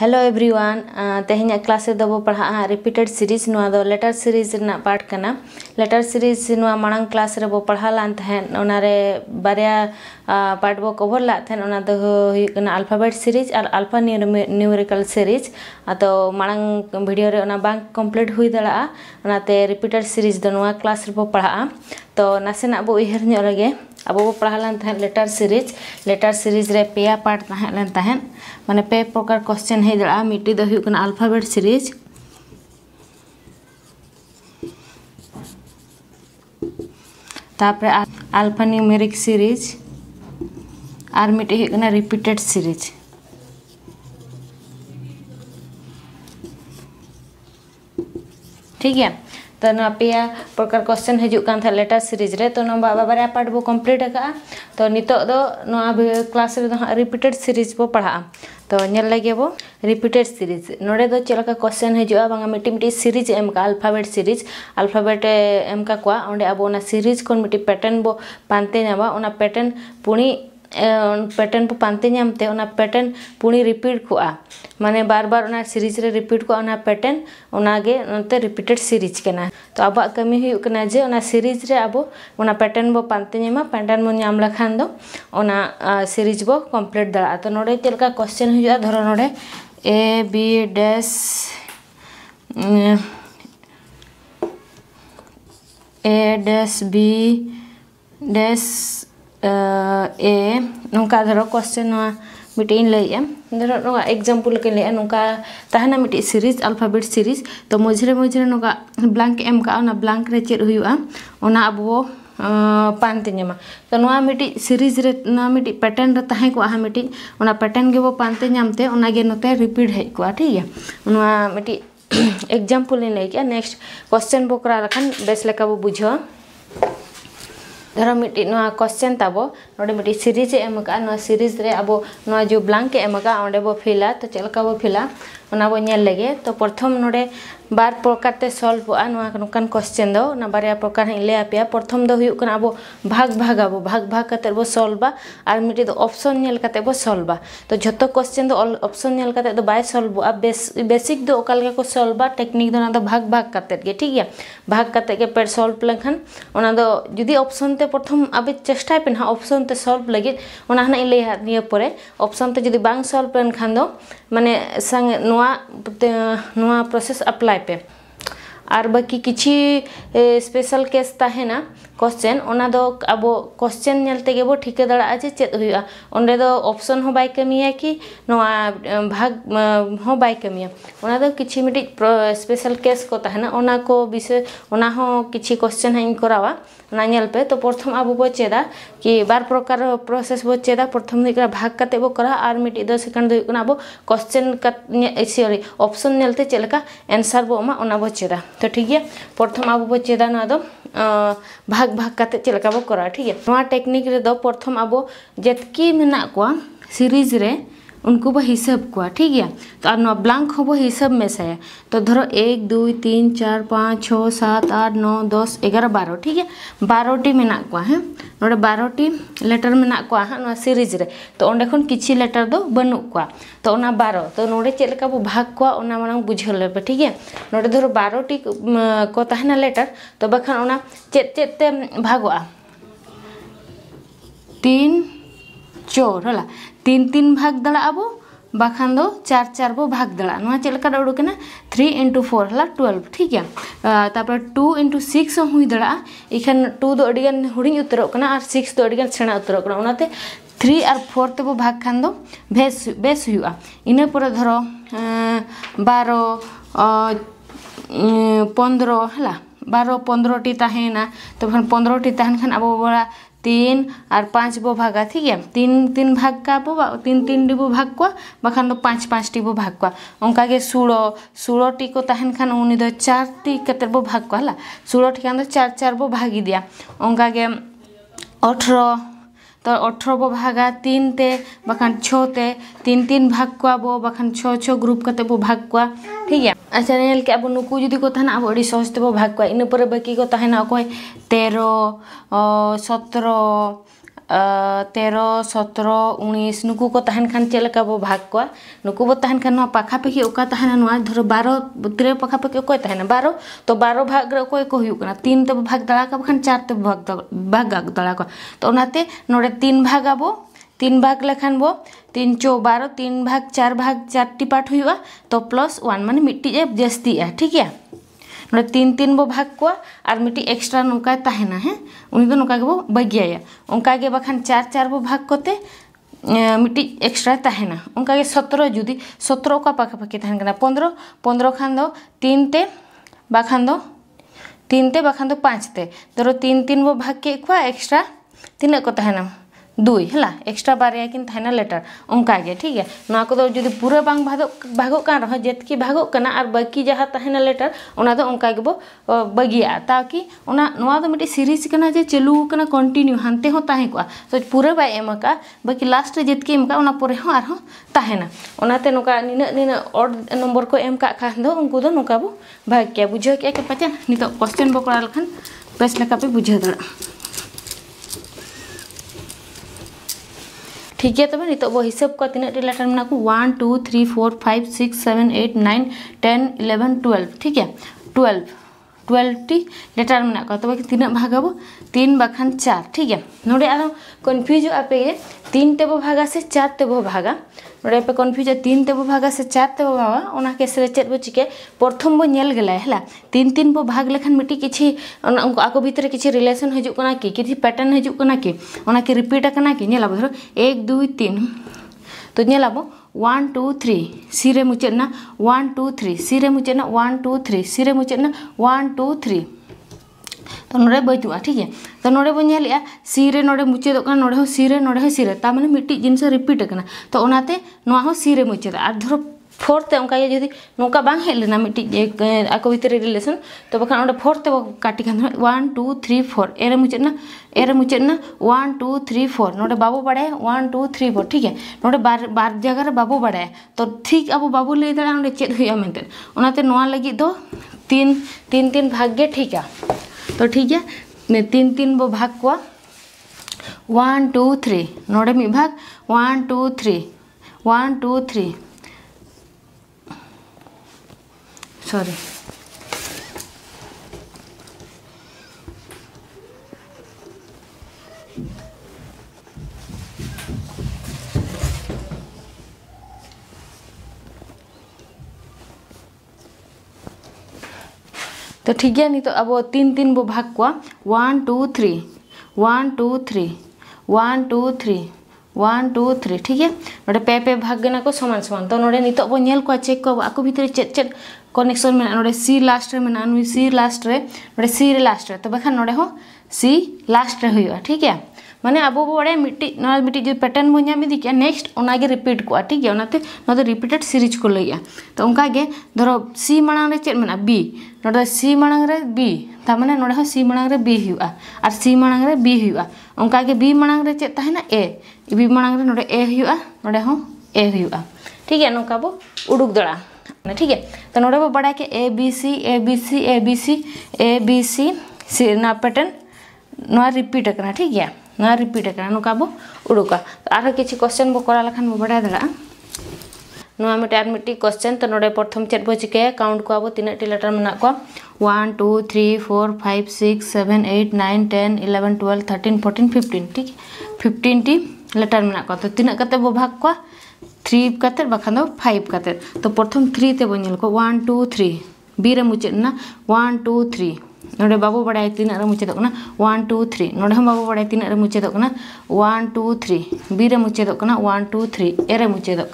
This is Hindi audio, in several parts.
हेलो एवरीवन तेहें क्लास दबो पढ़ा रिपीटेड सीरीज ना लेटर सीरीज पार्ट करना लेटर सीरीज मांग क्लास रे बो पढ़ा बारे पार्ट बो कवर लान अलफाबेट सीरीज और अल्फा न्यूमेरिकल सीरीज तो मांग भिडियो रे कमप्लीट हुई दड़ा रिपीटेड सीरीज दो क्लास पढ़ा तो नासेना बो उहर लगे अब वो पढ़ा लन तहन लेटर सीरीज लेटर सीरीज रे पे पार्ट तहन लन तहन माने पे प्रकार क्वेश्चन है दड़ा मिट्टी दो हुई अल्फाबेट सीरीज तापर अल्फा न्यूमेरिक सीरीज आर मिट्टी हुई कना रिपीटेड सीरीज ठीक है तो ना पे प्रकार क्वेश्चन हजून लेटर सीरीज रे तो ना बारे पार्ट बो कम्प्लीट का तो नित क्लास रिपीटेड सीरीज बो पढ़ा तो नल लगे बो रिपीटेड सीरीज नोड़े दो चलका क्वेश्चन हजूँ बांगा मिट्टी मिट्टी सीरीज एम का अल्फाबेट सीरीज अल्फाबेट एम का अब सीरीज को मिट्टी पैटर्न बो पानते नाबा पैटर्न पुणी पेटर्न पर पानते पेटर्न पुणी रिपीट को माने बार बार सीरीज रे रिपीट को पेटर्न पैटर्न रिपीटेड सीरीज केना तो अब कमी हुई जे सीरीज रे अब पेटर्न बो पानते पेटर्न पैटर्न मो नाम लखान दो सीरीज बो कंप्लीट दा तो नोडे तेलका क्वेश्चन हो जा धर नोडे A B dash A dash B dash A नौका धरो क्वेश्चन मिट्टी लैया धरो एक्जाम्पल के लिए नौका मिट्टी सीरीज अल्फाबेट सीरीज तो मझे मझे नौका ब्लैंक एम का ब्लैंक रे चेक होना अब पानते तो मिट्टी सीरीज मिट्टी पैटर्न तहे को हा मिट्टी ओना पैटर्न गे पानते नामते ओना रिपीट है को ठीक है ना मिट्टी एग्जाम्पल लैके नेक्स्ट क्वेश्चन बो करा लखन बेस लेका बो बुझो धरो मिट्टी क्वेश्चन ताबो नोडे सीरीज एम का सीरीज अब जो ब्लांक एम फिला तो चलका फिला ᱚᱱᱟᱵᱚ ᱧᱮᱞ ᱞᱮᱜᱮ ᱛᱚ ᱯᱨᱚᱛᱷᱚᱢ ᱱᱚᱰᱮ ᱵᱟᱨ ᱯᱨᱚᱠᱟᱨ ᱛᱮ ᱥᱚᱞᱵᱚᱜᱼᱟ ᱱᱚᱣᱟ ᱱᱚᱝᱠᱟᱱ ᱠᱚᱥᱪᱮᱱ ᱫᱚ ᱚᱱᱟ ᱵᱟᱨᱭᱟ ᱯᱨᱚᱠᱟᱨ ᱦᱟᱸᱜ ᱞᱟᱹᱭ ᱟᱯᱮᱭᱟ ᱯᱨᱚᱛᱷᱚᱢ ᱫᱚ ᱦᱩᱭᱩᱜ ᱠᱟᱱᱟ ᱟᱵᱚ ᱵᱷᱟᱜᱽ ᱵᱷᱟᱜᱽ ᱟᱵᱚ ᱵᱷᱟᱜᱽ ᱵᱷᱟᱜᱽ ᱠᱟᱛᱮ ᱵᱚ ᱥᱚᱞᱵᱟ ᱟᱨ ᱢᱤᱫᱴᱤᱡ ᱫᱚ ᱚᱯᱥᱚᱱ ᱧᱮᱞ ᱠᱟᱛᱮ ᱵᱚ ᱥᱚᱞᱵᱟ ᱛᱚ ᱡᱷᱚᱛᱚ ᱠᱚᱥᱪᱮᱱ ᱫᱚ ᱚᱯᱥᱚᱱ ᱧᱮᱞ ᱠᱟᱛᱮ ᱫᱚ ᱵᱟᱭ ᱥᱚᱞᱵᱚᱜᱼᱟ ᱵᱮᱥ ᱵᱮᱥᱤᱠ ᱫᱚ ᱚᱠᱟ ᱞᱮᱠᱟ ᱠᱚ ᱥᱚᱞᱵᱟ ᱴᱮᱠᱱᱤᱠ ᱫᱚ ᱚᱱᱟ ᱫᱚ ᱵᱷᱟᱜᱽ ᱵᱷᱟᱜᱽ ᱠᱟᱛᱮ ᱜᱮ ᱴᱷᱤᱠ ᱜᱮᱭᱟ ᱵᱷᱟᱜᱽ ᱠᱟᱛᱮ ᱜᱮ ᱯᱮ ᱥᱚᱞᱵ ᱞᱮᱱᱠᱷᱟᱱ ᱚᱱᱟ ᱫᱚ ᱡᱩᱫᱤ ᱚᱯᱥᱚᱱ ᱛᱮ ᱯᱨᱚᱛᱷᱚᱢ ᱟᱵᱮ ᱪᱮᱥᱴᱟᱭ ᱯᱮ ᱱᱟᱦᱟᱜ ᱚᱯᱥᱚᱱ ᱛᱮ ᱥᱚᱞᱵ ᱞᱟᱹᱜᱤᱫ ᱚᱱᱟ ᱦᱟᱸᱜ ᱤᱧ ᱞᱟᱹᱭᱟ ᱱᱤᱭᱟᱹ ᱯᱚᱨᱮ ᱚᱯᱥᱚᱱ ᱛᱮ ᱡᱩᱫᱤ ᱵᱟᱝ ᱥᱚᱞᱵ ᱞᱮᱱᱠᱷᱟᱱ ᱫᱚ माने संग प्रोसेस अप्लाई पे और बाकी किसी स्पेशल केस ताहे ना कोश्चन ना तो अब कोश्चन नलते ठीक दाड़ा जे चेद अपसन बमिया कि भाग बमिया कि स्पेशल केस को विषय कि कोश्चन हाँ करवा नलपे तो प्रथम अब बो चेदा कि बार प्रकार प्रोसेस बो चेदा प्रथम भाग कते बो करा और मिट्टी सेकंड अब कोश्चन सॉरी अपसन चलका एनसार बो चेदा तो ठीक है प्रथम अब बो चेदा ना तो भाग भाग करते चलका ठीक है टेक्निक प्रथम अब जितकी मेना को सीरीज रे उनको हिसाब को ठीक है तो ब्लांक हम हिसाब में से तो धर एक दुई तीन चार पाँच छः सात आठ नौ दस एगारो बारो ठीक है बारोटी में को हाँ नोड़े बारोटी लेटर में को हाँ सीरीज रे तो अंडे किसी लेटर दो बनू को तो ओना बारो तो ना चलका बो भाग को बुझे लेपे ठीक है नोड़े धरो बारोटी को लेटर तो बखान चेत चेत भागवा तीन चोर हला तीन तीन भाग दाड़ा अब बाखान दो चार चार बो भाग दाड़ा चलका उड़ूकना थ्री इंटू फोर हला टुएल्व ठीक है तपर टू इंटू सिक्स हुई दाड़ा इखान टू दो हुड़ी उतर और सिक्स दो सेड़ा उतरना थ्री और फोर तब भाग खान दो बेस बेस इनपर धर बारो पंद्रह हला बारो पंद्रह टी तहना तब पंद्रह खान अब बड़ा तीन और पाँच बो भागा ठीक है तीन तीन भाग का बो तीन तीन डिबो भाग को बाखान पाँच पाँच टी बो भाग को उनका के सूड़ो सूड़ो टी को तहन खान उन्हीं दो चार टी कतर बो भाग को हला सूड़ो टी खान दो चार चार बो भागी दिया उनका के अठारह তো अठारह बो भागा तीन ते बखान छो ते तीन तीन भाग को बो बखान छो छो ग्रुप करते बो भाग को ठीक है अच्छा नेल के अब नुकु जुदी को थाना अब अड़ी सहज ते बो भाग को इन पर बाकी को तहना कोई तेरह सत्रह तेर सतर उन्नीस खान चलका बो भाग को नुक बोन खान पाखापाखी अकाधर बारो तीन पाखापाखी अकोना बारो तो बारो भाग रे तीन तब भाग दाड़ा खान चार तब भाग भाग दाड़ा तोनाते ना तीन भाग अब तीन भाग लेखान बो तीन चो बारो तीन भाग चार भाग चार्टी पार्ट हो तो प्लस वन मानी मिट्टी जस्ती है ठीक है तीन तीन बो भाग को और मिट्टी एक्सट्रा नौकाय तहना हाँ उन बगे उनका बखान चार चार बो भाग को मिट्टी एक्सट्रा तहना उनका सतर जुदी सतर को पाखापाखी तहन करना पंद्रह पंद्रह खान तीन ते बाखान तीन ते बाखान पाँच ते धर तीन तीन बो भाग के एक्सट्रा तीन को तहना दुई है एक्सट्रा बारे कि लेटर उनका ठीक है ना को जो पूरा बांग भाग भाग रहा जितक भाग और बाकी जहाँ लेटर उनका बो बगे ताकि मिट्टी सीरीज करना जे चलू करना कंटिन्यू हानते हैं सो पूरा बैंका बाकी लास्ट जितक इमकते और नीना नीना ओड नम्बर को उनको नौका बो भाग बुझे कि पाचे नित कोश्चन बो कड़ा लेखान बेस बुझे दाड़ा ठीक है तब तो नित हिसाब का तीन लेटर मेना one two three four five six seven eight nine ten eleven twelve ठीक है टुवेल्व ट्वेल्वटी लेटर मे तब तीन भाग हम तीन बाखान चार ठीक है ना आरो कन्फ्यूज पे तीन तेब भागा से चार तेब भागा ना पे कन्फ्यूज तीन तेब भागा से चार तेब भागा ओना केसरे चेत बो चिके प्रथम बो नेल गेला हला तीन तीन बो भाग लेखान मिट्टी किछि उनको आको भीतर किछि रिलेशन हजु कना कि किछि पैटर्न हजु कना कि ओना रिपीट कना कि नेला बो एक दुई तीन तो नेला बो वन टू थ्री सिरे मुचेना वन टू थ्री सिरे मुचेना वन टू थ्री सिरे मुचेना वन टू थ्री तो नोड़े बजूगा ठीक है तो नोड़े बोले सिरे नोड़े मुचेद तो नोड़े सिरे नोड़े सिरे मिट्टी जिनस रिपीट तो सिरे मुचेद और फोर्थ अंका जो नौका बांग हेलेना आको भितरे रिलेशन तो बखान अंडा फोर्थ वो काटी वन टू थ्री फोर एरे मुचेना एरे मुचेना वन टू थ्री फोर नोडे बाबू बाड़ाए वन टू थ्री फोर ठीक है नोडे बार बार जगार बाबू बाड़ाए तो ठीक अब बाबू लै दा चेद हुया मेंते तीन तीन तीन भाग्य ठीक है तो ठीक है तीन तीन बो भाग को वन टू थ्री नोडे मि भाग one two three one two three sorry तो ठीक है नहीं तो अब वो तीन तीन वो भाग को one two three one two three one two three one two three ठीक है ना पे पे भागना को समान समान तो ना नित बो को चेक को आको भीतर चे चेक कनेक्शन में नोड़े सी लास्ट रे में सी लास्ट रे नोड़े सी रे लास्ट तो बखा नोड़े सी लास्ट रे ठीक है माने अब बड़ा मिट्टी मिट्टी जो पैटर्न बो नाम इदी नेक्स्ट ओनागे रिपीट को ठीक है ओनाते रिपीटेड सीरीज को लैया तो ओनकागे धरो सी मांग रे चेद मेना बी नोदे सी मांग रे बी तामाने नोडे सी मांग रे बी और सी मांग रे बी हुआ बी मांग रे चेद ए बी मांग रे नोडे ए हुआ नोडे हो ए ठीक है नोका बो उडुक दड़ा ठीक है तो नोड़े बड़ा के A B C A B C A B C A B C pattern repeat करना ठीक है ना रिपीट करना नुका बो उड़ुका आरो किसी क्वेश्चन बो करा लखन बो बड़ा दला नुआ मिटे मिट्टी क्वेश्चन तो नोडे प्रथम चेट बो चिके काउंट को आबो तीन टी लेटर मना को 1 2 3 4 5 6 7 8 9 10 11 12 13 14 15 ठीक 15 टी लेटर मना को तो तीन कते बो भाग को थ्री कते बखान दो 5 कते तो प्रथम थ्री ते बो नेल को 1 2 3 बी रे मुचे ना 1 2 ना बाबू बड़ा तीन मुचाद वन टू थ्री नोडे बाबू बड़ा तीना मुचाद वन टू थ्री बी मुचाद वन टू थ्री ए मुचाद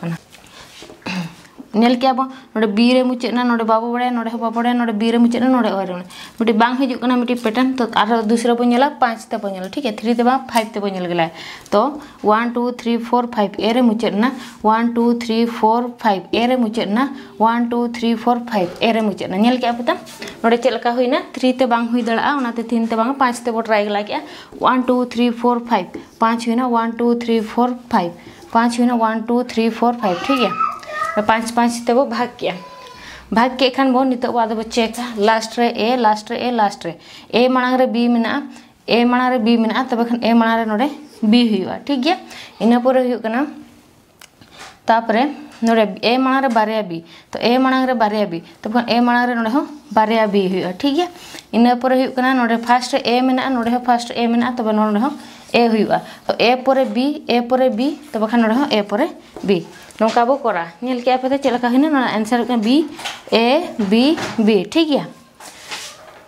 नल के अब नोडे बी रे मुचे ना नोडे बाबू बड़े नोडे बाबू बी रे मुचे ना नोडे और मिटे बांग हजू करना तो आर दूसरा बो नेला पांच ठीक है थ्री ते फाइव तब बो तो 1 two three four five A रे मुचे ना 1 2 3 4 5 ए रे मुचे ना 1 2 3 4 ए रे मुचे ना नेल के अब तम नोडे चेल का होई ते हुई दड़ा ओनाते ते बांग 5 ट्राई गला के 1 2 3 4 5 पांच हुई ना 1 2 3 4 5 पांच हुई ना 1 2 3 4 5 ठीक है पाँच पाँच तब भाग के भाग के खान बो नित चेका लास्ट रे ए लास्ट रे ए लास्ट रे ए मांग रे बी मेना ए मांग रे बी मेना तब खान ए मांग रे नोडे बी हुआ ठीक है इन पर नोडे ए मांग रे बारे बी तो ए मांग रे बारे बी तब खान ए मांग रे नोडे बारे बी हुआ ठीक है इन पर नोडे फर्स्ट ए मेना नोडे हो ए मेना तब नोडे ए हुआ तो ए बी ए पर बी तब तो बखा ए पर बी नौका बो करा नेल के पे चेक लका हिना बी ए बी बी ठीक है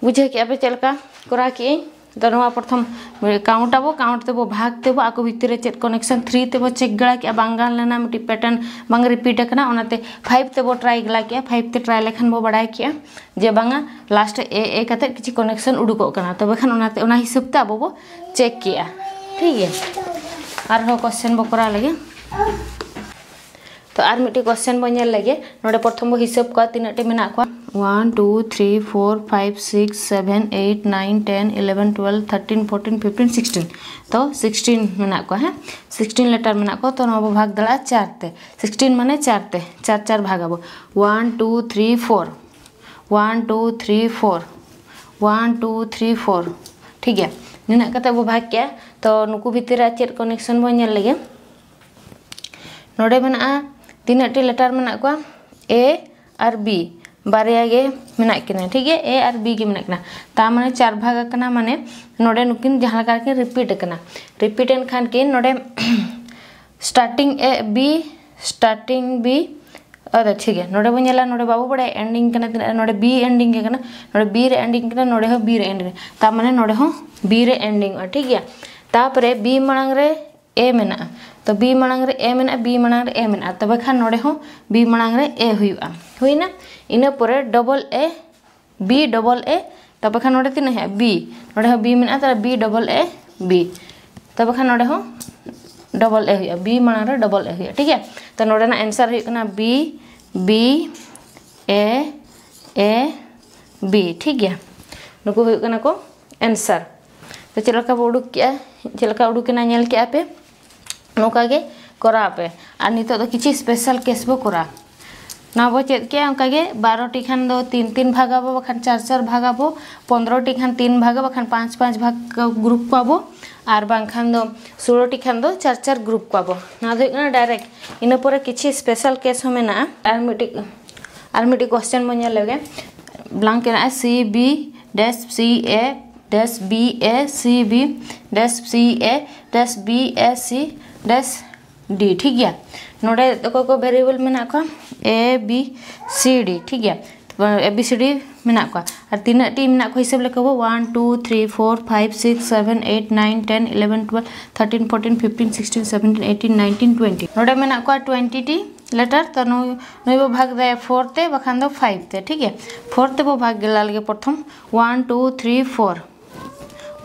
बुझे के पे चेक लका करा के तो नोआ प्रथम काउंट आबो काउंट तेबो भाग तेबो आको भितर चेक कनेक्शन थ्री तेबो चेक गड़ा के लेना मिट्टी पैटर्न बांग रिपीट करना फाइव तेबो ट्राई गला के फाइव ते ट्राई लेखान बो बड़ा के जे बांगा लास्ट ए ए कते किछि कनेक्शन उडुको करना खान हिसाब से अब बो चेक किया ठीक क्वेश्चन बोरा लगे तो और मिट्टी क्वेश्चन बोल लगे ना प्रथम बो हिसाब को तीन टे मेना को one two three four five six seven eight nine ten eleven twelve thirteen fourteen fifteen sixteen तो सिक्सटीन मेना को हाँ सिक्सटीन लेटर मेना को तो बो भाग दाड़ा चारते सिक्सटीन माने चारते चार चार भाग बो one two three four one two three four one two three four ठीक है निना भाग क्या तो नुक भितर चेक कनेक्शन बोल लगे ना नोडे मेना तीना टे लेटर मे को ए और बी बारे गे मेना किना ठीक है ए और बी गे मेना किना चार भाग कना माने ना नुकिन जहाँ के रिपीट कना रिपीट एन खान कि ना starting A B starting B अद ठीक है ना बोल ना बाबू बड़ा एंडिंग ना बी एंडिंग ना बी एंडिंग ना बी एंडिंग तमें ना बी एंडिंग ठीक है तापर बी ᱢᱟᱲᱟᱝ ए मेना तो बी मांग ए मेना बी मांग ए मेना तब खान नोड़े हो बी मांग ए हुआ हुईना इनपर double A B double A तब खान नोड़े तीन है बी नोड़े बी मेना तो बी डबल ए बी तब खान नोड़े हो डबल ए हुआ बी मांग डबल ए हुआ ठीक है तो नोड़े एंसर होना B B A A B ठीक है नुकू को एंसर तो चलका बो उडुक जेलका उड़ूकना नल के आपे नौका के करा पे और नित तो स्पेशल केस बो करा ना बो चेद के अंका के 12 टी खान दो तीन तीन भागाबो बखान चार चार भागाबो 15 टी खान तीन भागा बखान पांच पांच भाग ग्रुप पाबो और बाखान दो 16 टी खान दो चार चार ग्रुप पाबो ना दो डायरेक्ट इनपर पर किछि स्पेशल केस हो मेना और मिटि क्वेश्चन बो लगे ब्लैंक है C B dash C A dash B A C B dash C A dash B A C dash D ठीक गया नोडे को भेरिएबल मेना को ए बी सी डी ठीक है ए बी सी डी मेना को और तीना टी मेना को हिसाब लेके बो 1 2 3 4 5 6 7 8 9 10 11 12 13 14 15 16 17 18 19 20 नोडे मेना को टी लेटर तो नई बो भाग दे फोरते ते बखान दो फाइव ते ठीक है फोरते बो भाग गलाल के प्रथम one two three four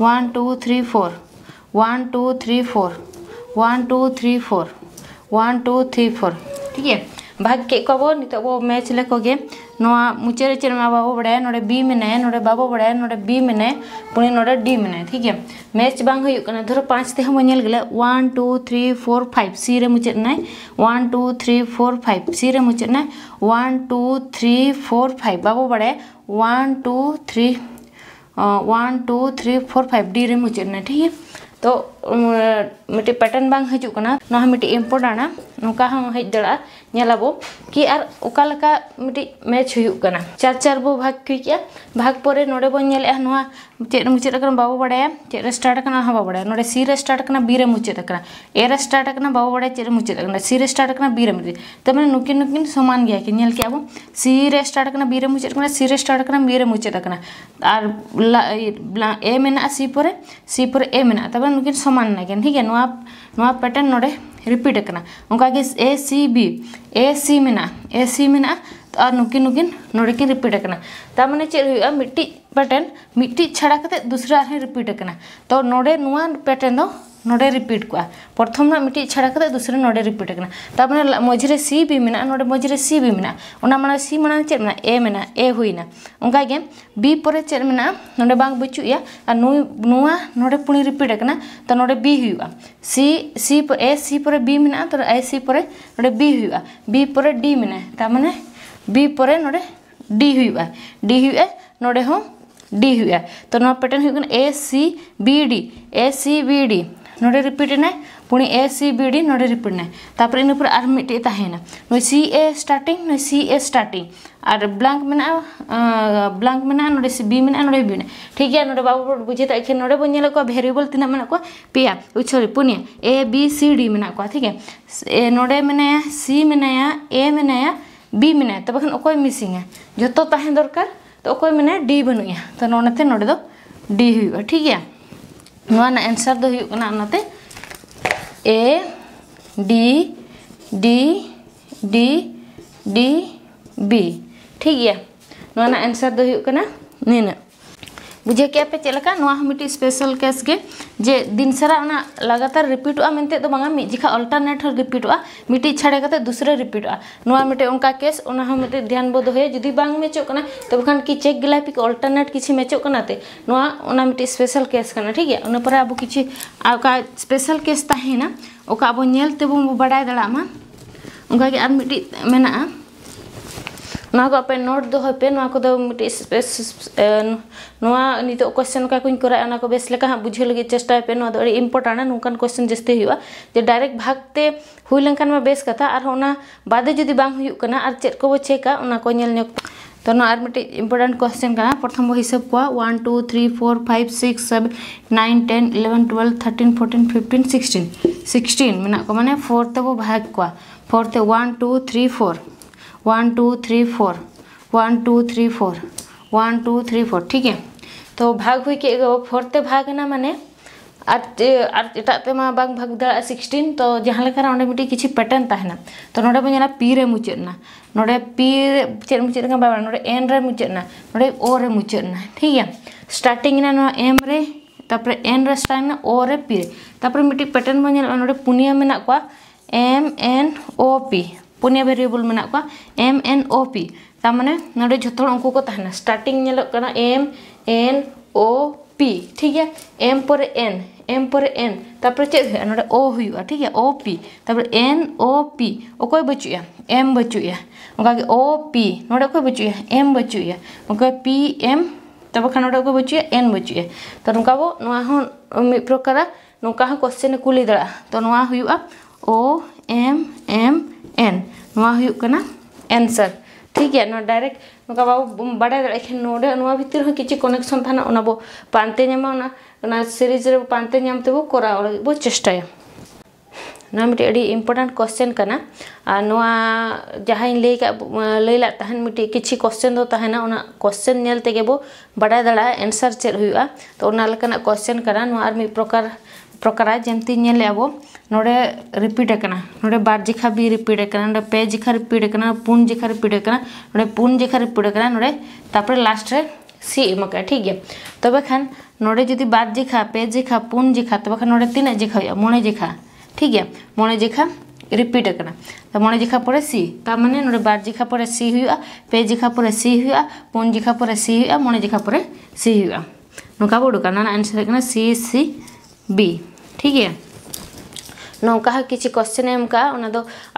one two three four one two three four one two three four one two three four ठीक है भाग के कबो नित मैच लेखे ना मुचे चेर में बाबो बड़ा ना बी मे ना बाबो बड़ा ना बी मे पुणी ना डी मे ठीक है मैच बांग धर पाँच तेल गए one two three four five C रे मुचे ना one two three four five C रे मुचे ना one two three four five बाबो बड़ा one two three one two three four five D में मुचाद ठीक है तो मिट्टे पैटर्न बांग हजू ना मिट्टे इम्पोर्टाना नौका हम हज दड़ाबो कि और ओका मिट्टे मैच होना चार चार बो भाग किया भाग पर नोड़े बोले ᱪᱮᱫ ᱨᱮ ᱢᱩᱪᱟᱹᱫ ᱟᱠᱟᱱᱟ ᱵᱟᱵᱚ ᱵᱟᱲᱟᱭᱟ ᱪᱮᱫ ᱨᱮ ᱥᱴᱟᱨᱴ ᱟᱠᱟᱱᱟ ᱦᱚᱸ ᱵᱟᱵᱚ ᱵᱟᱲᱟᱭᱟ ᱱᱚᱰᱮ ᱥᱤ ᱨᱮ ᱥᱴᱟᱨᱴ ᱟᱠᱟᱱᱟ ᱵᱤ ᱨᱮ ᱢᱩᱪᱟᱹᱫ ᱟᱠᱟᱱᱟ ᱮ ᱨᱮ ᱥᱴᱟᱨᱴ ᱟᱠᱟᱱᱟ ᱵᱟᱵᱚ ᱵᱟᱲᱟᱭᱟ ᱪᱮᱫ ᱨᱮ ᱢᱩᱪᱟᱹᱫ ᱟᱠᱟᱱᱟ ᱥᱤ ᱨᱮ ᱥᱴᱟᱨᱴ ᱟᱠᱟᱱᱟ ᱵᱤ ᱨᱮ ᱢᱩᱪᱟᱹᱫ ᱛᱚᱵᱮ ᱱᱩᱠᱤᱱ ᱱᱩᱠᱤᱱ ᱥᱚᱢᱟᱱ ᱜᱮᱭᱟ ᱠᱤᱱ ᱧᱮᱞ ᱠᱮᱜᱼᱟ ᱵᱚ ᱥᱤ ᱨᱮ ᱥᱴᱟᱨᱴ ᱟᱠᱟᱱᱟ ᱵᱤ ᱨᱮ ᱢᱩᱪᱟᱹᱫ ᱟᱠᱟᱱᱟ ᱥᱤ ᱨᱮ ᱥᱴᱟᱨᱴ ᱟᱠᱟᱱᱟ ᱵᱤ ᱨᱮ ᱢᱩᱪᱟᱹᱫ ᱟᱠᱟᱱᱟ ᱟᱨ ᱮ ᱢᱮᱱᱟᱜᱼᱟ ᱥᱤ ᱯᱚᱨᱮ ᱥᱤ ᱯᱚᱨᱮ ᱮ ᱢᱮᱱᱟᱜᱼᱟ ᱛᱚᱵᱮ ᱱᱩᱠᱤᱱ ᱥᱚᱢᱟᱱ ᱱᱟᱠᱤᱱ ᱴᱷᱤᱠ ᱜᱮᱭᱟ ᱱᱚᱣᱟ ᱱᱚᱣᱟ ᱯᱮᱴᱟᱨᱱ ᱱᱚᱰᱮ ᱨᱤᱯᱤᱴ ᱟᱠᱟᱱᱟ ᱚᱱᱠᱟᱜᱮ ᱮ ᱥᱤ ᱵᱤ ᱮ ᱥᱤ ᱢᱮᱱᱟᱜᱼᱟ ᱮ ᱥᱤ ᱢᱮᱱᱟᱜᱼᱟ ᱛᱚ ᱟᱨ ᱱᱩᱠᱤᱱ ᱱᱩᱠᱤᱱ ᱱᱚᱰᱮ ᱠᱤᱱ ᱨᱤᱯᱤᱴ ᱟᱠᱟᱱᱟ ᱛᱟᱨᱢᱟᱱᱮ ᱪᱮᱫ ᱦᱩᱭᱩᱜᱼᱟ ᱢᱤᱫᱴᱤᱡ ᱯᱮᱴᱟᱨᱱ ᱢᱤᱫᱴᱤᱡ ᱪᱷᱟᱲᱟ ᱠᱟᱛᱮ ᱫᱩᱥᱨᱟ ᱟᱨᱦᱚᱸ ᱨᱤᱯᱤᱴ ᱟᱠᱟᱱᱟ ᱛᱚ ᱱᱚᱰᱮ ᱱᱚᱣᱟ ᱯᱮᱴᱟᱨᱱ ᱫᱚ नोडे रिपीट को प्रथम ना मिट्टी छड़ा कर दूसरे नोडे रिपीट करना तब मझे सी भी मेना नोडे मझे सी भी मेना उना सी माना चेक में ए मेना ए हुईना उनका बी पर चेद मेना नोडे बांग बचू या और नोडे पुणी रिपीट करना तो नोडे बी हुआ सी सी ए सी पर बी मेना तो ए सी पर नोडे बी हुआ बी पर डी मेना तमाने बी पर नोडे डी हुआ डी हुआ नोडे डी हुआ तो pattern A C B D A C B D नोड़े रिपीट ना पुणी ए सी बी डी नोड़े रिपीट ना तापर इन पर आर मिटे तहना नो सी ए स्टार्टिंग नो सी ए स्टार्टिंग आर ब्लैंक में ना ब्लैंक में ना नोड़े सी बी में ना नोड़े बी ना ठीक है नोड़े बाबू बोल बुझे ताकि तो नोड़े बोल को वेरिएबल तीना में को पे सॉरी पुनिया ए बी सी डी में को ठीक है ए नोड़े में मनाया सी में मनाया ए में मनाया बी में ना तब तो खान ओकोय है जो तो तहे दरकार तो ओकोय ना डी बनूया तो नोड़े नोड़े डी ठीक है नुआना answer A D D D D B ठीक है नुआना आंसर दो नीना बुझे के पे चलका नोआ मिटे स्पेशल केस के जे दिन सारा ना लगातार रिपीट आ मेनते तो बांगा मिट जखा अल्टरनेट हर रिपीट आ मिटे छड़े कते दूसरे रिपीट आ नोआ मिटे उनका केस उना हम ध्यान बो दोहे जदी बांग मेचो कना तब खान की चेक गला पिक अल्टरनेट किछि मेचो कना ते नोआ उना मिटे स्पेशल केस कना ठीक है उना पर अब किछि आका स्पेशल केस ताहेना ओका अब नेल ते बडाय दड़ा मा उनका के आर मेना पे नोट दो पे नित क्वेश्चन का को बेस लेका हाँ बुझे लगे चेष्टा पे है नौकान कोश्चन जस्ती जे डायरेक्ट भागते हुई लेकिन बेस कथा और बादे जुदी बांग चेक को चेका को तो ना और मिट्टी इम्पोर्टेंट क्वेश्चन का प्रथम वो हिसाब को one two three four five six seven nine ten eleven twelve thirteen fourteen fifteen sixteen sixteen को मैंने फोर तब भाग को फोर ते one two three four one two three four one two three four one two three four ठीक है तो भाग हुई के फोर ते भाग ना मैंने एटते भाग दाड़ा सिक्सटीन तो जहाँ लेकिन मिट्टी पेटर्न तहना तो ना बोला पीरे मुचादना ना पी चे मुचादा बना एन मुचादना ना ओरे मुचादना ठीक है स्टार्टिंग एम रे तपर एन स्टार्टिंग ओरे पीरे तपर मिट्टी पेटर्न बोला ना पुनिया मे एम एन ओ पी पुनिया भेरिएबल में एम एन ओ पी तमें ना जो उनको starting M N O P ठीक है एम पर एन एम पर एन तपर चे ना ओ हुआ ठीक है ओ पी तपर एन ओ पी ओको बचुआ एम बचुआ उनका ओ पी ना अक बचुआ एम बचुआ उनका पी एम तब खान ना को बचुआ एन बचुआ तो नौका बो ना प्रकार नौका कोश्चन कुली दड़ा तो ना हुआ ओ एम एम एन एनसार ठीक है ना डायरेक्ट ना बाबू बड़ा एखन नोडे नवा भीतर कनेक्शन थाना ओना बो पांते सीरीज पानते करा बो चेष्टा ना मिट्टी अड़ी इम्पोर्टेंट क्वेश्चन कना आ नोआ जहां क्वेश्चन तो क्वेश्चन नलते बो बड़ा दाड़ा एनसार चेर तो क्वेश्चन करा प्रकार प्रकार जमती अब नोड़े रिपीट नोड़े बार जेखा भी रिपीट नोड़े पे जेखा रिपीट पुन जेखा रिपीट नोड़े पुन जेखा रिपीट नोड़े तापर लास्ट रे सी एम का ठीक है तब खान नोड़े जुदी बार जेखा पे जेखा पुन जेखा तब खान नोड़े तीन जेखा हो मणे जेखा ठीक है मणे जेखा रिपीट तो मणे जेखा पर सी तारमाने बार जेखा पर सी हुआ पे जेखा पर सी हुआ पुन जेखा पर सी हुआ मणे जेखा पर सी हुआ नुका बड़ू का आंसर सी सी बी ठीक है नौका किसी क्वेश्चन एम का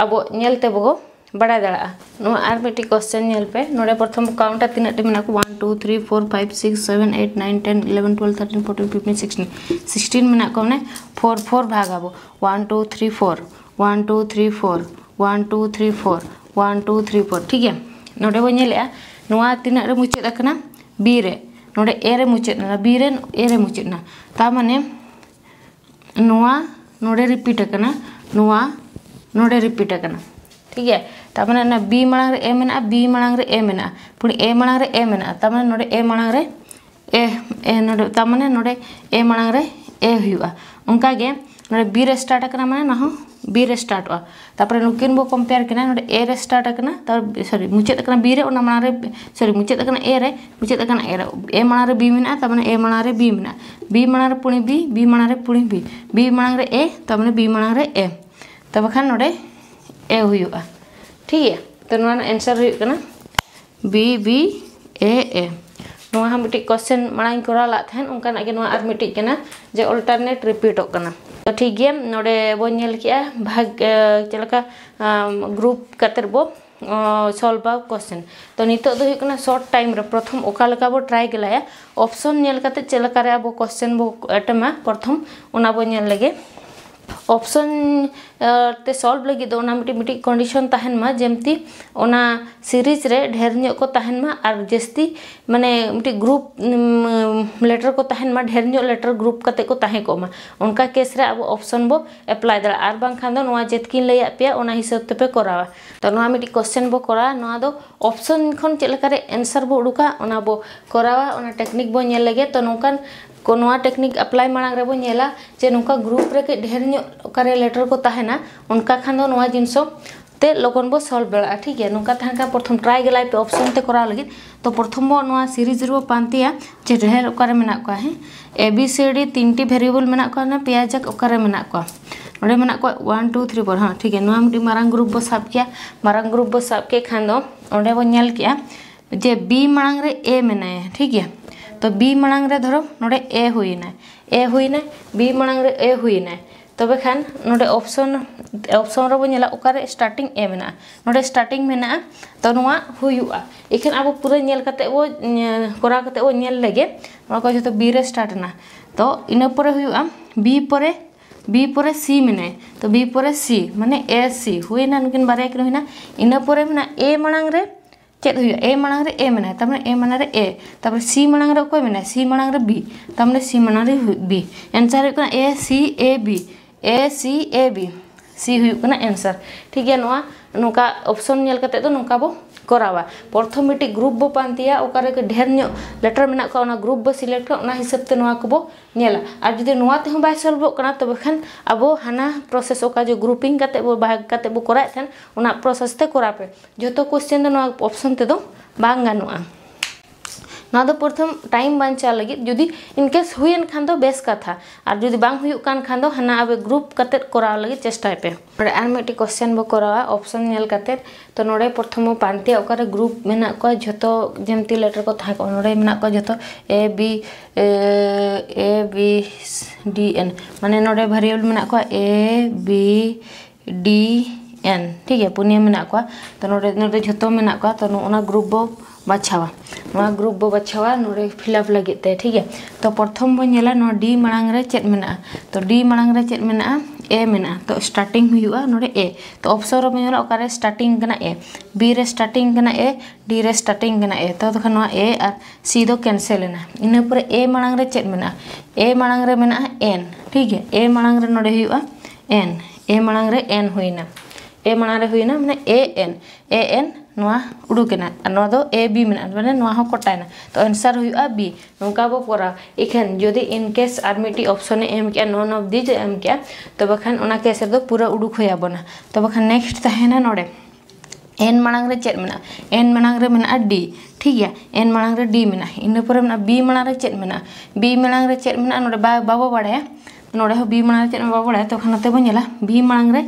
अब नलते बो बड़ा दाड़ा आर मिट्टी क्वेश्चन नलपे नोड़े प्रथम काउंटा तीन टे one two three four five six seven eight nine ten eleven twelve thirteen fourteen fifteen sixteen sixteen मेरा को मैंने फोर फोर भागाबो one two three four one two three four one two three four one two three four ठीक है ना नोड़े बो तीन मुचाद बी रे नोड़े ए मुचाद बी रे ए मुचाद तामाने नुआ नोड़े रिपीट नोड़े रिपीट ठीक है तमने तो बी मांग ए मेना बी मांग ए मे पुणी ए मांग रे ए मेना तमने तो नोड़े ए मांग ए ए नोड़े तो ए मांग ए हुआ उनका नोड़े बी रे स्टार्ट करना माने ना बी रे स्टार्ट हुआ तापर नुकिन बो कंपेयर किना नोडे ए रे स्टार्ट करना तार सॉरी मुचेत करना बी रे ओना मना रे ए रे मुचेत करना ए रे बी मेना तामने ए मना बी मेना बी मना पुणी बी बी मना रे पुणी बी बी मना ए तामने बी मना ए तब खान नोडे ए हुआ ठीक है तो एंसर हुआ बी बी ए ए नोआ हम मिट्टी क्वेश्चन मड़ाई करा ला मिट्टी केना जे अल्टारनेट रिपीट कना तो ठीक है नोडे बो नेल भाग चलका ग्रुप कातर बो सॉल्व आ क्वेश्चन तो नितो दो टाइम प्रथम ओकालका ट्राई गलाया ऑप्शन नेल काते चलका बो क्वेश्चन बो एटमा प्रथम लगे অপশন তে সল্ভ লাগি দোনা মিটি মিটি কন্ডিশন তাহেনমা Jemti ওনা সিরিজ রে ঢेरনিও কো তাহেনমা আর জেসতি মানে মিটি গ্রুপ লেটার কো তাহেনমা ঢेरনিও লেটার গ্রুপ কতে কো তাহে কোমা উনকা কেস রে আব অপশন ব এপ্লাই দ আর বাংখান দ নয়া জিতকিন লিয়া পে ওনা হিসাব তে পে করা তো নয়া মিটি কোশ্চেন ব করা নয়া দ অপশন খন চেল করে অ্যানসার ব উড়ুকা ওনা ব করাওয়া ওনা টেকনিক ব ন লাগে তো নোকান को नवा टेक्निक अप्लाई मांग रेबो नेला जे नोका ग्रुप रे के ढेर न्यो ओकारे लेटर को ताहना उनका खान दो नवा जिनसो ते लोगन बो सॉल्व बेला ठीक है नुका थान का प्रथम ट्राई गलाय पे ऑप्शन ते करा लगे तो प्रथम बो नवा सीरीज रो पांतिया जे ढेर ओकारे मेना को है ए बी सी डी तीनटी वेरिएबल मेना को ना पेया जक ओकारे मेना को नडे मेना को 1 2 3 पर हां ठीक है नवा मुटी मारंग ग्रुप बो सब किया मारंग ग्रुप बो सब के खान दो ओडे बो नेल किया जे बी मांग रे ए मेना है ठीक है तो बी मांग रे धरो नोडे ए हुईना ए हुईना बी मांग रे ए हुईना तब खान नोडे ऑप्शन ऑप्शन रे बोला ओकारे स्टार्टिंग ए मेना नोडे स्टार्टिंग मेना तो नोवा हुईआ इखन अब पूरा नेल कते वो करा कते वो नेल लगे को जो तो बी रे स्टार्ट ना तो इन पर हुईआ बी पर बी पर सी मेना तो बी पर सी माने ए सी हुई ना नुकिन बारे एक हुईना इन पर मेना ए मांग रे चेक हो ए मांग ए मना तब ए मांग ए तब सी मांग रे कोई मना सी मांग रे बी तब सी मना B answer A C A B A C A B C हो आंसर ठीक है नुका ऑप्शन नेल करते तो नुका बो ᱠᱚᱨᱟᱣᱟ ᱯᱨᱚᱛᱷᱚᱢ ᱢᱤᱫᱴᱤᱡ ᱜᱨᱩᱯ ᱵᱚ ᱯᱟᱱᱛᱮᱭᱟ ᱚᱠᱟᱨᱮ ᱰᱷᱮᱨ ᱧᱚᱜ ᱞᱮᱴᱟᱨ ᱢᱮᱱᱟᱜ ᱠᱚᱣᱟ ᱚᱱᱟ ᱜᱨᱩᱯ ᱵᱚ ᱥᱤᱞᱮᱠᱴ ᱠᱚᱣᱟ ᱚᱱᱟ ᱦᱤᱥᱟᱹᱵ ᱛᱮ ᱱᱚᱣᱟ ᱠᱚᱵᱚ ᱧᱮᱞᱟ ᱟᱨ ᱡᱩᱫᱤ ᱱᱚᱣᱟ ᱛᱮᱦᱚᱸ ᱵᱟᱭ ᱥᱚᱞᱵᱷᱚᱜ ᱠᱟᱱᱟ ᱛᱚᱵᱮ ᱠᱷᱟᱱ ᱟᱵᱚ ᱦᱟᱱᱟ ᱯᱨᱚᱥᱮᱥ ᱚᱠᱟ ᱡᱮ ᱜᱨᱩᱯᱤᱝ ᱠᱟᱛᱮ ᱵᱚ ᱵᱷᱟᱜᱽ ᱠᱟᱛᱮ ᱵᱚ ᱠᱚᱨᱟᱣᱮᱫ ᱛᱟᱦᱮᱱ ᱚᱱᱟ ᱯᱨᱚᱥᱮᱥ ᱛᱮ ᱠᱚᱨᱟᱣ ᱯᱮ ᱡᱚᱛᱚ ᱠᱚᱥᱪᱮᱱ ᱫᱚ ᱱᱚᱣᱟ ᱚᱯᱥᱚᱱ ᱛᱮᱫᱚ ᱵᱟᱝ ᱜᱟᱱᱚᱜᱼᱟ ना तो प्रथम टाइम बचाव लगे जुदी इनकेस हुईन खान तो बेस कथा और जुदी बांग हुयुक कान खान तो हना अब ग्रुप कते करा लगे चेष्टा पे और मिट्टी क्वेश्चन बो करावा ऑप्शन नेल कते तो नोडे प्रथम पांते ओकर ग्रुप मेना को जतो जेमती लेटर को था नोडे मेना को जतो A B A B D N माने नोडे वेरिएबल मेना को ए बी डी एन ठीक है पुनिया मेना को तो नोडे नोडे जतो मेना को तो ना ग्रुप बो बाछावा ᱱᱚᱣᱟ ᱜᱨᱩᱯ ᱵᱚ ᱵᱟᱪᱷᱟᱣᱟ ᱱᱚᱰᱮ ᱯᱷᱤᱞᱟᱯ ᱞᱟᱹᱜᱤᱫ ᱛᱮ ᱴᱷᱤᱠ ᱜᱮᱭᱟ ᱛᱚ ᱯᱨᱚᱛᱷᱚᱢ ᱵᱚ ᱧᱮᱞᱟ ᱱᱚᱣᱟ ᱰᱤ ᱢᱟᱲᱟᱝ ᱨᱮ ᱪᱮᱫ ᱢᱮᱱᱟᱜᱼᱟ ᱛᱚ ᱰᱤ ᱢᱟᱲᱟᱝ ᱨᱮ ᱪᱮᱫ ᱢᱮᱱᱟᱜᱼᱟ ए मेना तो स्टार्टिंग हुआ नोरे ए तो ऑप्शन रो मेरा ओकारे स्टार्टिंग कना ए बी रे स्टार्टिंग कना ए डी रे स्टार्टिंग कना ए तो तखन नोआ ए और सी दो कैंसिल ना इन पर ए मांग रे चेत मेना ए मांग रे मेना एन ठीक है ए मांग रे नोरे हुआ एन ए मांग रे एन हुईना ए मांग रे हुईना माने ए एन ए एन उड़ूकना ए मैंने कोटाना तो एनसार बी नौका बो करा इखान जो इनकेस और मिट्टी अपशने M K none of these M K तब खान केस पूरा उड़ूक हो होना तब खान नेक्स्ट तहना ना एन मांगे चेक में एन मांगे में डी ठीक है एन मांगे डी में इनपर में बी मांगे चेक में बी मांगे चेक में ना बाबो बाड़ा नोड़े बी मांगे चेक में बाबो बाड़ा तो खान बी मांगे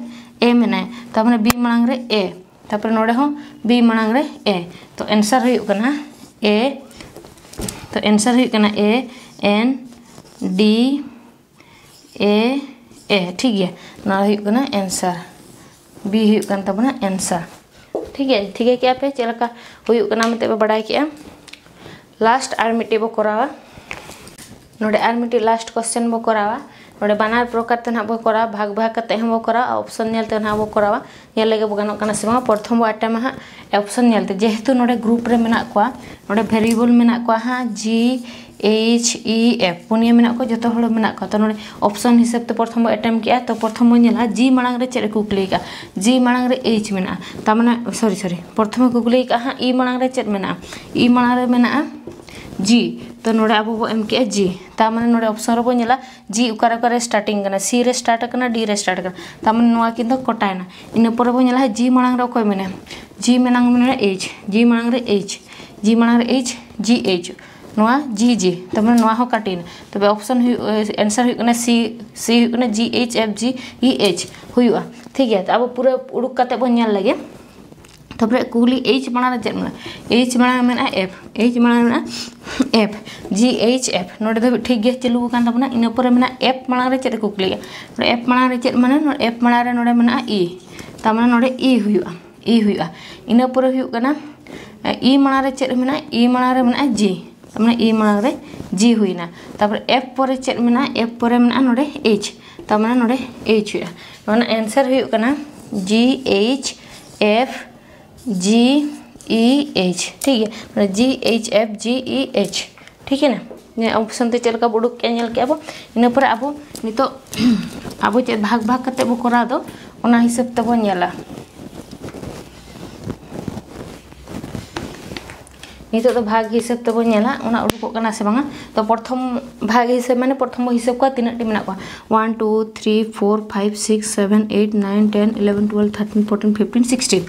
ए मे तब बी मांगे ए तपर नोड़े हो बी मणंग रे ए तो आंसर हुई ए तो आंसर हुई ए एन डी ए ए ठीक है ना हुई कना आंसर बी हुई कन आंसर ठीक है ठीक है क्या पे चलका हुई कना मते बड़ाई के लास्ट आर मिटे बो करावा नोड़े और मिट्टी लास्ट क्वेश्चन बो करावा नोड़े बनार प्रकार ते ना बो करा भाग भाग करते हम बो करा ऑप्शन नेलते ना बो करावा ये लगे बो गनो कना से बा प्रथम बो आइटम हा ऑप्शन नेलते जेहेतु नोड़े ग्रुप रे मेना कोआ नोड़े वेरिएबल मेना कोआ हा जी এইচ ই এফ পুনিয়া মেনা কো যত হড় মেনা কো তো নড়ে অপশন হিসাব তে প্রথম অ্যাটেম্প কিয়া তো প্রথম নেলা জি মাড়াং রে চেরে কুকলি কা জি মাড়াং রে এইচ মেনা তার মানে সরি সরি প্রথম কুকলি কা হা ই মাড়াং রে চেত মেনা ই মাড়াং রে মেনা जी तो नोड़े अब एम के जी तामने नोड़े ऑप्शन रे जी उकारे स्टार्टिंग सी रे स्टार्ट करना डी रे स्टार्ट करना तामने नोआ किन कटायना इन बो नेला जी मांग रे कोई मेने जी मेनांग मेने एच जी मांग रे एच जी मांग रे एच जी एच नोआ जी जी तमने नोआ हो कटिन तबे ऑप्शन आंसर सी सी हुई जी एच एफ जी इ एच हुआ ठीक है अब पूरा उड़ूक बोल लगे तबरे कुली एच मांग रे एच मांग मेना एफ एच मांग में एफ जी एच एफ नोडे ᱫᱚ ᱴᱷᱤᱠ ᱜᱮ ᱪᱟᱹᱞᱩ ᱟᱠᱟᱱ ᱛᱟᱵᱚᱱᱟ ᱤᱱᱟᱹ ᱯᱚᱨᱮ ᱢᱮᱱᱟᱜᱼᱟ ᱮᱯ ᱢᱟᱲᱟᱝ ᱨᱮ ᱪᱮᱫ ᱠᱚ ᱠᱞᱤᱠᱟ ᱱᱚᱰᱮ ᱮᱯ ᱢᱟᱲᱟᱝ ᱨᱮ ᱪᱮᱫ ᱢᱟᱱᱮ ᱱᱚᱰᱮ ᱮᱯ ᱢᱟᱲᱟᱝ ᱨᱮ ᱱᱚᱰᱮ ᱢᱮᱱᱟᱜᱼᱟ ᱤ ᱛᱟᱨᱢᱟᱱᱮ ᱱᱚᱰᱮ ᱤ ᱦᱩᱭᱩᱜᱼᱟ ᱤ ᱦᱩᱭᱩᱜᱼᱟ ᱤᱱᱟᱹ ᱯᱚᱨᱮ ᱦᱩᱭᱩᱜ ᱠᱟᱱᱟ इ मणार चेद मेना इ मणार मेना जी तमने इ मणार जी हुईना तपर एफ पर चेद मेना एफ पर मेना नोडे एच तमने नोडे एच हुआ नोना आंसर हुई G H F G E H e ठीक है मतलब G H F G E H ठीक है ना ऑप्शन संते चल का बुडुक के नल अब इन अब चे भाग भाग करते बो करा हिसाब तब नेला নিতো তো ভাগ হিসাব তব নলা উনা উড়ুককনা সেবা তো প্রথম ভাগ হিসাব মানে প্রথম হিসাব কো তিন টি মনা কো 1 2 3 4 5 6 7 8 9 10 11 12 13 14 15 16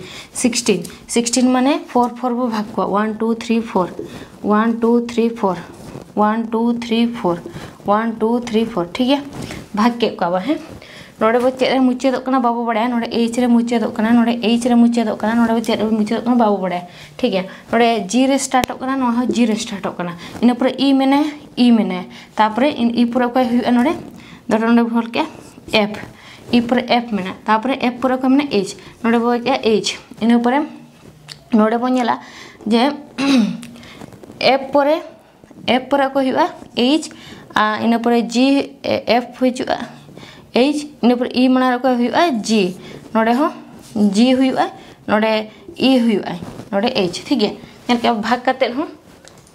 16 16 মানে 4 4 ভাগ কো 1 2 3 4 1 2 3 4 1 2 3 4 1 2 3 4 ঠিক হে ভাগ কে কোবা হে नोड़े बो चेद बाबो बड़ा नोड़े एच रे मुचाद तो नोड़े एच रे मुचाद तो नोड़े बो तो बाबो बड़ा ठीक है ना जी रे स्टार्ट ना जी रे स्टार्ट इन इ मेने इ मेने तापर इ पूरे को नोड़े एफ इ पूरे एफ मेना तापर एफ पूरे को एच नोड़े एच इन पूरे नोड़े बो जे एफ पूरे एफ पूरे को एच इन जी एफ हजूगा एच इनपर इ मना जी नोड़े जी ना इ नोड़े एच ठीक है भाग करते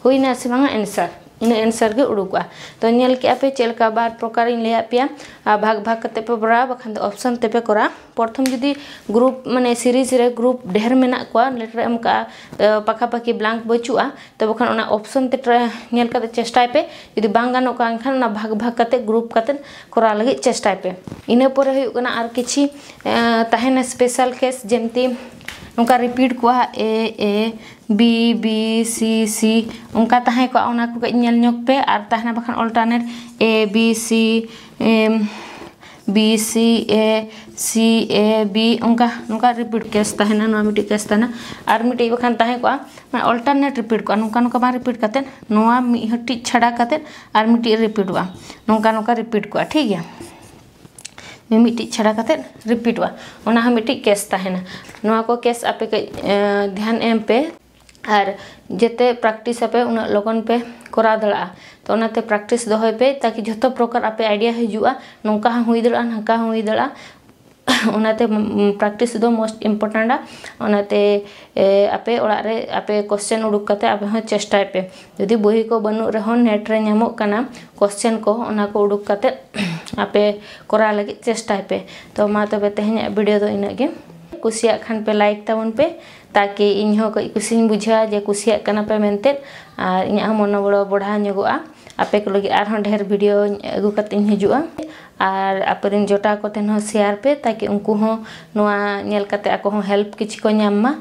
हुई से बांगा एंसार इन एंसर के उड़ूगा तो नल के पे चलका बार प्रकार लिया पे भाग भाग करते पे बड़ा बखान ऑप्शन ते करा प्रथम जुदी ग्रुप माने सीरीज रे ग्रुप ढेर मेना लेटर एम का पाखा पाखी ब्लैंक बचुआ तो बखान ओना ऑप्शन ते नल करते चेष्टाय पे जुदी बांग भाग भाग करते ग्रुप करते करा लगे चेष्टाय पे इन और किछि तहना स्पेशल केस जेमती नुका रिपीट को ए ए B B C C उनका तहाँ को उना को कई नल नोक पे और तहना बखान alternate A B C M B C A C A B उनका उनका रिपीट केस तहना नवा मिटी केस तहना और मिटी बखान तहाँ को मैं अल्टरनेट रिपीट को नुका नुका बार रिपीट करते नवा मिटी छड़ा करते और मिटी रिपीट हुआ नुका नुका रिपीट को ठीक है मिट्टी छड़ा रिपीटवा केस केस का ध्यान एम पे और जेते प्रैक्टिस पे उन लगन पे करा दड़ा तो नाते प्रैक्टिस दोहे पे ताकि जो प्रकार आपे आइडिया हजुआ नौका हुई दड़ा नाका हुई दड़ा ᱚᱱᱟᱛᱮ ᱯᱨᱮᱠᱴᱤᱥ ᱫᱚ ᱢᱳᱥᱴ ᱤᱢᱯᱚᱨᱴᱮᱱᱴᱟ ᱚᱱᱟᱛᱮ ᱟᱯᱮ ᱚᱲᱟᱜ ᱨᱮ ᱟᱯᱮ ᱠᱚᱥᱪᱮᱱ ᱩᱰᱩᱠ ᱠᱟᱛᱮ ᱟᱯᱮ ᱦᱚᱸ ᱪᱮᱥᱴᱟᱭ ᱯᱮ ᱡᱩᱫᱤ ᱵᱳᱭ ᱠᱚ ᱵᱟᱹᱱᱩᱜ ᱨᱮᱦᱚᱸ ᱱᱮᱴ ᱨᱮ ᱧᱟᱢᱚᱜ ᱠᱟᱱᱟ ᱠᱚᱥᱪᱮᱱ ᱠᱚ ᱚᱱᱟ ᱠᱚ ᱩᱰᱩᱠ ᱠᱟᱛᱮ ᱟᱯᱮ ᱠᱚᱨᱟᱣ ᱞᱟᱹᱜᱤᱫ ᱪᱮᱥᱴᱟᱭ ᱯᱮ ᱛᱚ ᱢᱟ ᱛᱚᱵᱮ ᱛᱮᱦᱮᱧᱟᱜ ᱵᱷᱤᱰᱤᱭᱳ ᱫᱚ ᱤᱱᱟᱹᱜ ᱜᱮ ᱠᱩᱥᱤᱭᱟᱜ ᱠᱷᱟᱱ ᱯᱮ ᱞᱟᱭᱤᱠ ᱛᱟᱵᱚᱱ ᱯᱮ ताकि इनहों कुछ बुझा जे कुछ पे मनते और इन मनोबड़ो बढ़ा आपे को लगे और ढेर भिडियो अगू करते हजूँ और आपन जटा को शेयर पे ताकि उनको हेल्प किसी को